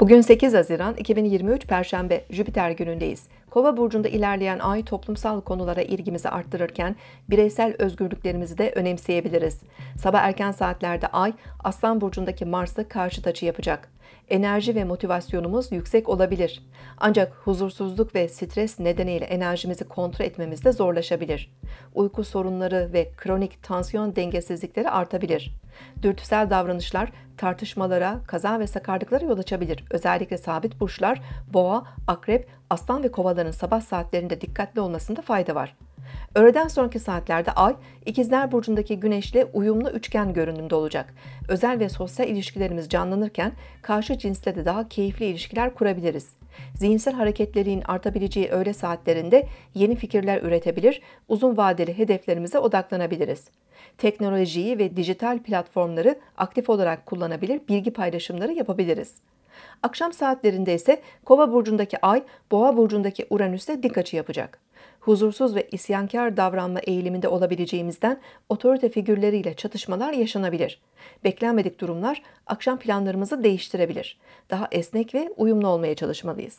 Bugün 8 Haziran 2023 Perşembe Jüpiter günündeyiz. Kova burcunda ilerleyen ay toplumsal konulara ilgimizi arttırırken bireysel özgürlüklerimizi de önemseyebiliriz. Sabah erken saatlerde ay Aslan burcundaki Mars'a karşı açı yapacak. Enerji ve motivasyonumuz yüksek olabilir. Ancak huzursuzluk ve stres nedeniyle enerjimizi kontrol etmemiz de zorlaşabilir. Uyku sorunları ve kronik tansiyon dengesizlikleri artabilir. Dürtüsel davranışlar tartışmalara, kaza ve sakarlıklara yol açabilir. Özellikle sabit burçlar, boğa, akrep, aslan ve kovaların sabah saatlerinde dikkatli olmasında fayda var. Öğleden sonraki saatlerde Ay, ikizler Burcu'ndaki Güneş'le uyumlu üçgen görünümde olacak. Özel ve sosyal ilişkilerimiz canlanırken karşı cinsle de daha keyifli ilişkiler kurabiliriz. Zihinsel hareketliliğin artabileceği öğle saatlerinde yeni fikirler üretebilir, uzun vadeli hedeflerimize odaklanabiliriz teknolojiyi ve dijital platformları aktif olarak kullanabilir, bilgi paylaşımları yapabiliriz. Akşam saatlerinde ise Kova burcundaki Ay, Boğa burcundaki Uranüs'te dik açı yapacak. Huzursuz ve isyankar davranma eğiliminde olabileceğimizden otorite figürleriyle çatışmalar yaşanabilir. Beklenmedik durumlar akşam planlarımızı değiştirebilir. Daha esnek ve uyumlu olmaya çalışmalıyız.